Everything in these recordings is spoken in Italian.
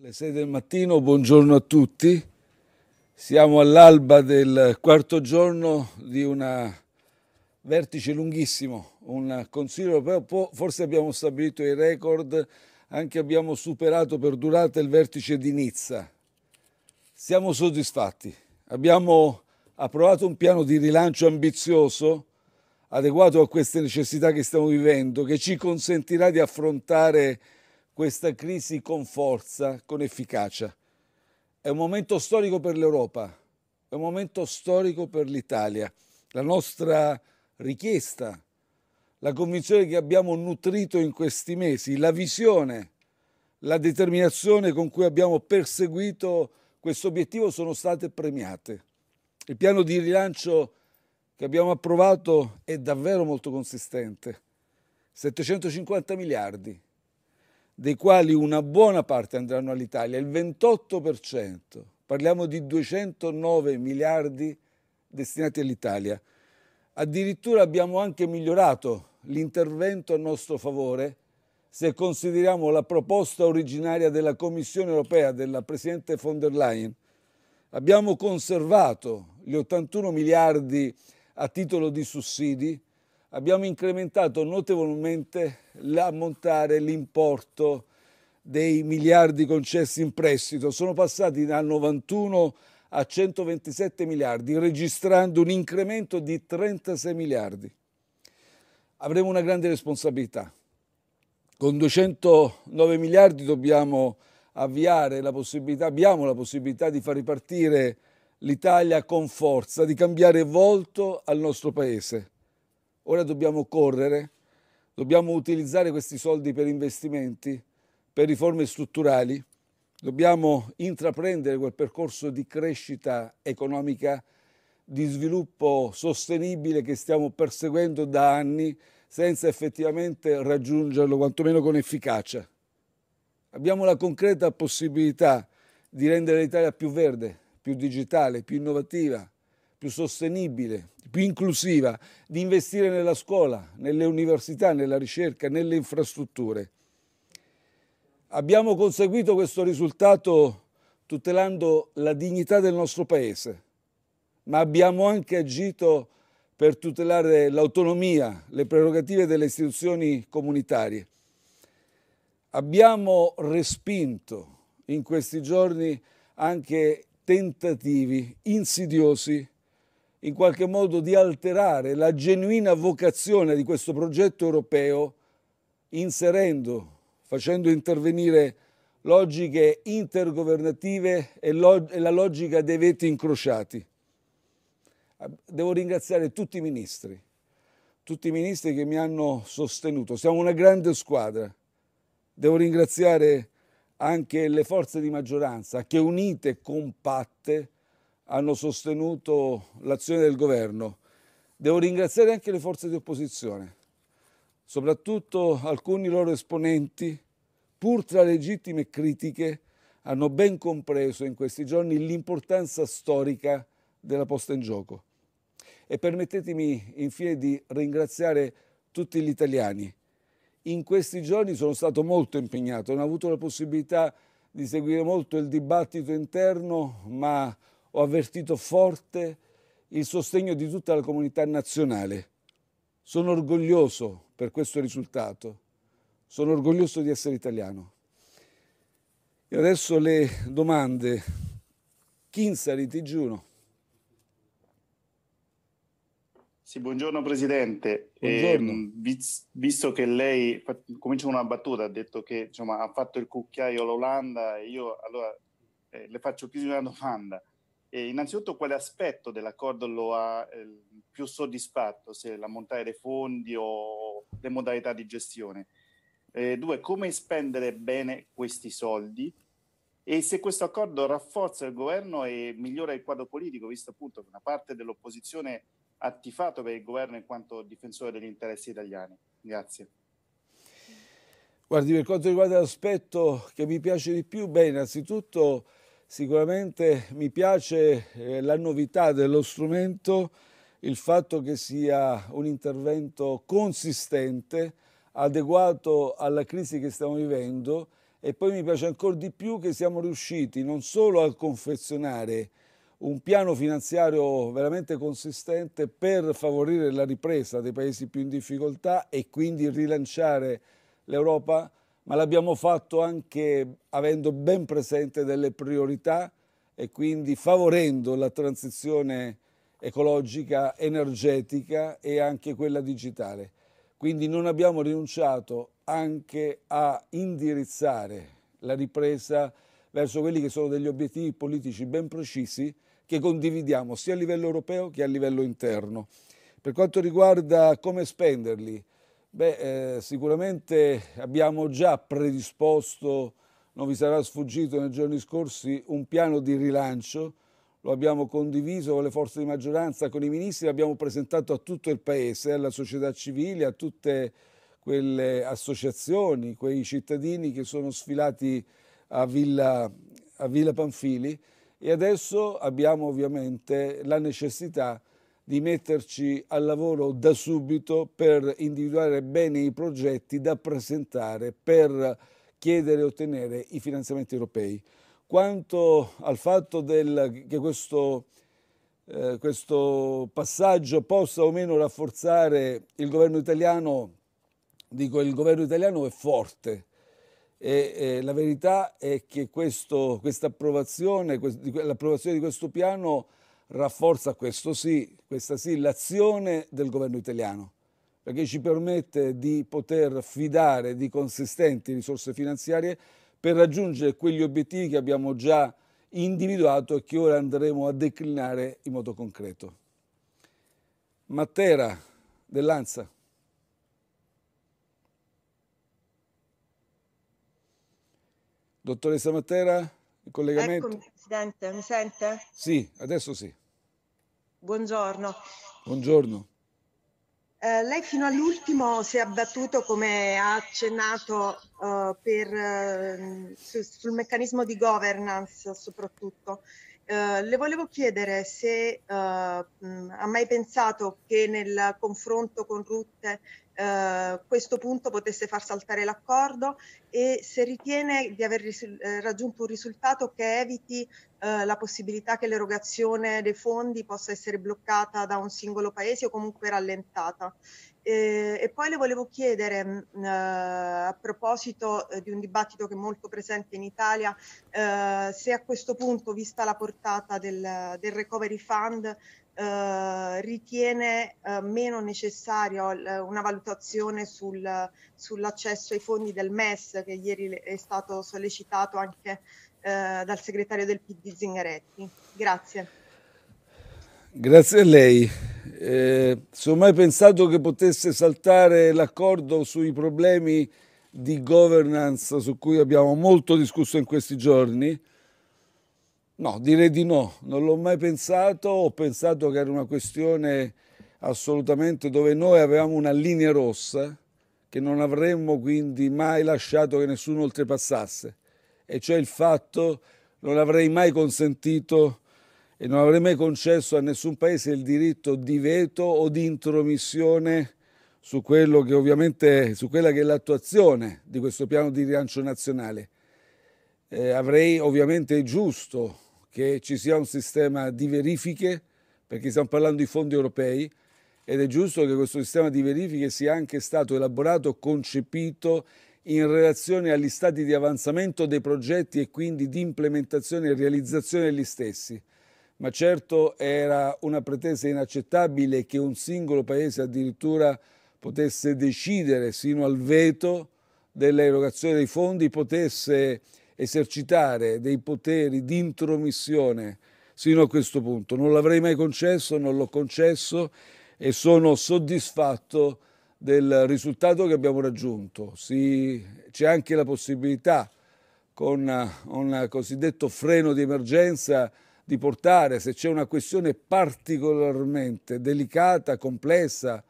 Le sei del mattino, buongiorno a tutti. Siamo all'alba del quarto giorno di un vertice lunghissimo, un Consiglio europeo. Forse abbiamo stabilito i record, anche abbiamo superato per durata il vertice di Nizza. Siamo soddisfatti. Abbiamo approvato un piano di rilancio ambizioso, adeguato a queste necessità che stiamo vivendo, che ci consentirà di affrontare questa crisi con forza, con efficacia. È un momento storico per l'Europa, è un momento storico per l'Italia. La nostra richiesta, la convinzione che abbiamo nutrito in questi mesi, la visione, la determinazione con cui abbiamo perseguito questo obiettivo sono state premiate. Il piano di rilancio che abbiamo approvato è davvero molto consistente. 750 miliardi, dei quali una buona parte andranno all'Italia, il 28%. Parliamo di 209 miliardi destinati all'Italia. Addirittura abbiamo anche migliorato l'intervento a nostro favore se consideriamo la proposta originaria della Commissione europea della Presidente von der Leyen. Abbiamo conservato gli 81 miliardi a titolo di sussidi, abbiamo incrementato notevolmente l'ammontare, l'importo dei miliardi concessi in prestito. Sono passati da 91 a 127 miliardi, registrando un incremento di 36 miliardi. Avremo una grande responsabilità. Con 209 miliardi dobbiamo avviare la possibilità, abbiamo la possibilità di far ripartire l'Italia con forza, di cambiare volto al nostro Paese. Ora dobbiamo correre, dobbiamo utilizzare questi soldi per investimenti, per riforme strutturali, dobbiamo intraprendere quel percorso di crescita economica, di sviluppo sostenibile che stiamo perseguendo da anni senza effettivamente raggiungerlo, quantomeno con efficacia. Abbiamo la concreta possibilità di rendere l'Italia più verde, più digitale, più innovativa, più sostenibile, più inclusiva, di investire nella scuola, nelle università, nella ricerca, nelle infrastrutture. Abbiamo conseguito questo risultato tutelando la dignità del nostro Paese, ma abbiamo anche agito per tutelare l'autonomia, le prerogative delle istituzioni comunitarie. Abbiamo respinto in questi giorni anche tentativi insidiosi in qualche modo di alterare la genuina vocazione di questo progetto europeo inserendo, facendo intervenire logiche intergovernative e, log e la logica dei veti incrociati. Devo ringraziare tutti i ministri, tutti i ministri che mi hanno sostenuto. Siamo una grande squadra. Devo ringraziare anche le forze di maggioranza che unite, compatte, hanno sostenuto l'azione del governo. Devo ringraziare anche le forze di opposizione, soprattutto alcuni loro esponenti, pur tra legittime critiche, hanno ben compreso in questi giorni l'importanza storica della posta in gioco. E permettetemi infine di ringraziare tutti gli italiani. In questi giorni sono stato molto impegnato, non ho avuto la possibilità di seguire molto il dibattito interno, ma ho avvertito forte il sostegno di tutta la comunità nazionale. Sono orgoglioso per questo risultato, sono orgoglioso di essere italiano. E adesso le domande. Chinsari Tigiuno. Sì, buongiorno Presidente. Buongiorno. Eh, vis visto che lei, comincia una battuta, ha detto che insomma, ha fatto il cucchiaio all'Olanda, io allora eh, le faccio più di una domanda. E innanzitutto quale aspetto dell'accordo lo ha eh, più soddisfatto, se l'ammontare dei fondi o le modalità di gestione? Eh, due, come spendere bene questi soldi? E se questo accordo rafforza il governo e migliora il quadro politico, visto appunto che una parte dell'opposizione ha tifato per il governo in quanto difensore degli interessi italiani. Grazie. Guardi, per quanto riguarda l'aspetto che mi piace di più, beh, innanzitutto Sicuramente mi piace eh, la novità dello strumento, il fatto che sia un intervento consistente, adeguato alla crisi che stiamo vivendo e poi mi piace ancora di più che siamo riusciti non solo a confezionare un piano finanziario veramente consistente per favorire la ripresa dei paesi più in difficoltà e quindi rilanciare l'Europa, ma l'abbiamo fatto anche avendo ben presente delle priorità e quindi favorendo la transizione ecologica, energetica e anche quella digitale. Quindi non abbiamo rinunciato anche a indirizzare la ripresa verso quelli che sono degli obiettivi politici ben precisi che condividiamo sia a livello europeo che a livello interno. Per quanto riguarda come spenderli, Beh, eh, sicuramente abbiamo già predisposto, non vi sarà sfuggito nei giorni scorsi, un piano di rilancio, lo abbiamo condiviso con le forze di maggioranza, con i ministri, l'abbiamo presentato a tutto il Paese, alla società civile, a tutte quelle associazioni, quei cittadini che sono sfilati a Villa, a Villa Panfili e adesso abbiamo ovviamente la necessità di metterci al lavoro da subito per individuare bene i progetti da presentare per chiedere e ottenere i finanziamenti europei. Quanto al fatto del, che questo, eh, questo passaggio possa o meno rafforzare il governo italiano, dico il governo italiano è forte, e, eh, la verità è che questo, quest l'approvazione di questo piano rafforza questo sì, questa sì l'azione del governo italiano, perché ci permette di poter fidare di consistenti risorse finanziarie per raggiungere quegli obiettivi che abbiamo già individuato e che ora andremo a declinare in modo concreto. Matera dell'Anza. Dottoressa Matera? Il collegamento. Eccomi, Presidente, mi sente? Sì, adesso sì. Buongiorno. Buongiorno. Eh, lei fino all'ultimo si è abbattuto, come ha accennato, eh, per, eh, su, sul meccanismo di governance soprattutto. Eh, le volevo chiedere se eh, mh, ha mai pensato che nel confronto con Rutte eh, questo punto potesse far saltare l'accordo e se ritiene di aver risul- eh, raggiunto un risultato che eviti eh, la possibilità che l'erogazione dei fondi possa essere bloccata da un singolo paese o comunque rallentata. E, e poi le volevo chiedere, mh, mm, eh, a proposito eh, di un dibattito che è molto presente in Italia, eh, se a questo punto, vista la portata del, del Recovery Fund, eh, ritiene eh, meno necessario l- una valutazione sul, sull'accesso ai fondi del MES che ieri è stato sollecitato anche eh, dal segretario del PD Zingaretti. Grazie. Grazie a lei. Eh, se ho mai pensato che potesse saltare l'accordo sui problemi di governance su cui abbiamo molto discusso in questi giorni, No, direi di no, non l'ho mai pensato, ho pensato che era una questione assolutamente dove noi avevamo una linea rossa che non avremmo quindi mai lasciato che nessuno oltrepassasse, e cioè il fatto che non avrei mai consentito e non avrei mai concesso a nessun paese il diritto di veto o di intromissione su, che su quella che è l'attuazione di questo piano di rilancio nazionale. Eh, avrei ovviamente giusto che ci sia un sistema di verifiche, perché stiamo parlando di fondi europei, ed è giusto che questo sistema di verifiche sia anche stato elaborato, concepito in relazione agli stati di avanzamento dei progetti e quindi di implementazione e realizzazione degli stessi. Ma certo era una pretesa inaccettabile che un singolo paese addirittura potesse decidere sino al veto dell'erogazione dei fondi, potesse esercitare dei poteri di intromissione sino a questo punto. Non l'avrei mai concesso, non l'ho concesso e sono soddisfatto del risultato che abbiamo raggiunto. c'è anche la possibilità, con eh, un cosiddetto freno di emergenza, di portare, se c'è una questione particolarmente delicata, complessa,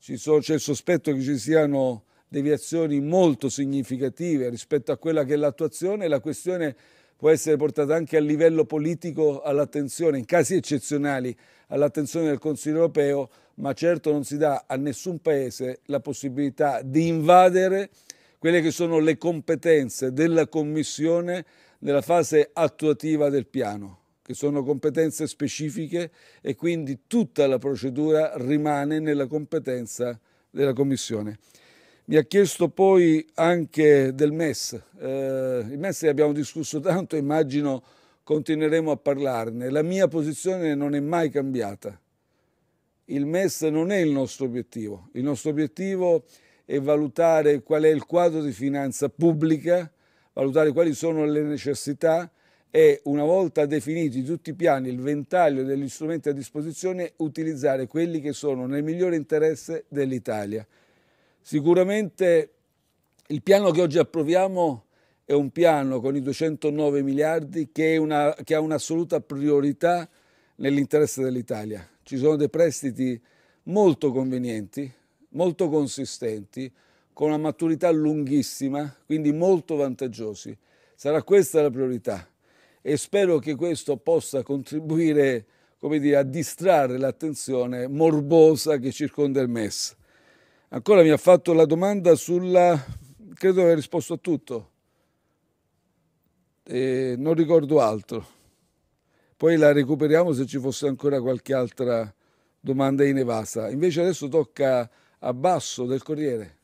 c'è il sospetto che ci siano deviazioni molto significative rispetto a quella che è l'attuazione la questione può essere portata anche a livello politico all'attenzione, in casi eccezionali, all'attenzione del Consiglio europeo, ma certo non si dà a nessun paese la possibilità di invadere quelle che sono le competenze della Commissione nella fase attuativa del piano, che sono competenze specifiche e quindi tutta la procedura rimane nella competenza della Commissione. Mi ha chiesto poi anche del MES. Eh, il MES ne abbiamo discusso tanto, immagino continueremo a parlarne. La mia posizione non è mai cambiata. Il MES non è il nostro obiettivo. Il nostro obiettivo è valutare qual è il quadro di finanza pubblica, valutare quali sono le necessità e una volta definiti tutti i piani, il ventaglio degli strumenti a disposizione, utilizzare quelli che sono nel migliore interesse dell'Italia. Sicuramente il piano che oggi approviamo è un piano con i 209 miliardi che, una, che ha un'assoluta priorità nell'interesse dell'Italia. Ci sono dei prestiti molto convenienti, molto consistenti, con una maturità lunghissima, quindi molto vantaggiosi. Sarà questa la priorità e spero che questo possa contribuire come dire, a distrarre l'attenzione morbosa che circonda il MES. Ancora mi ha fatto la domanda sulla... credo aver risposto a tutto, e non ricordo altro. Poi la recuperiamo se ci fosse ancora qualche altra domanda in evasa. Invece adesso tocca a Basso del Corriere.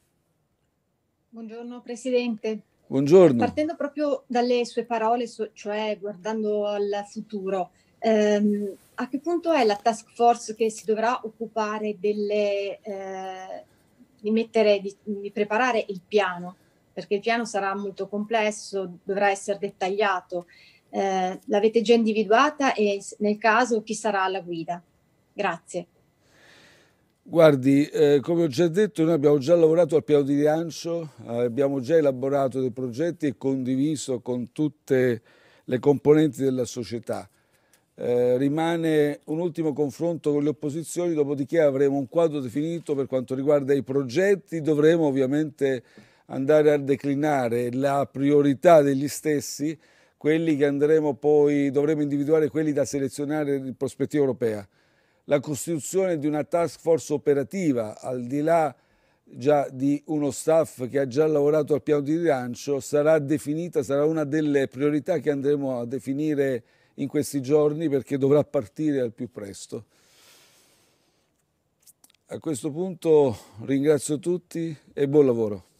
Buongiorno Presidente. Buongiorno. Partendo proprio dalle sue parole, cioè guardando al futuro, ehm, a che punto è la task force che si dovrà occupare delle eh, di, mettere, di, di preparare il piano, perché il piano sarà molto complesso, dovrà essere dettagliato. Eh, l'avete già individuata e nel caso chi sarà alla guida. Grazie. Guardi, eh, come ho già detto, noi abbiamo già lavorato al piano di rilancio, eh, abbiamo già elaborato dei progetti e condiviso con tutte le componenti della società. Eh, rimane un ultimo confronto con le opposizioni, dopodiché avremo un quadro definito per quanto riguarda i progetti, dovremo ovviamente andare a declinare la priorità degli stessi, quelli che andremo poi, dovremo individuare quelli da selezionare in prospettiva europea. La costituzione di una task force operativa, al di là già di uno staff che ha già lavorato al piano di rilancio, sarà definita, sarà una delle priorità che andremo a definire in questi giorni perché dovrà partire al più presto. A questo punto ringrazio tutti e buon lavoro.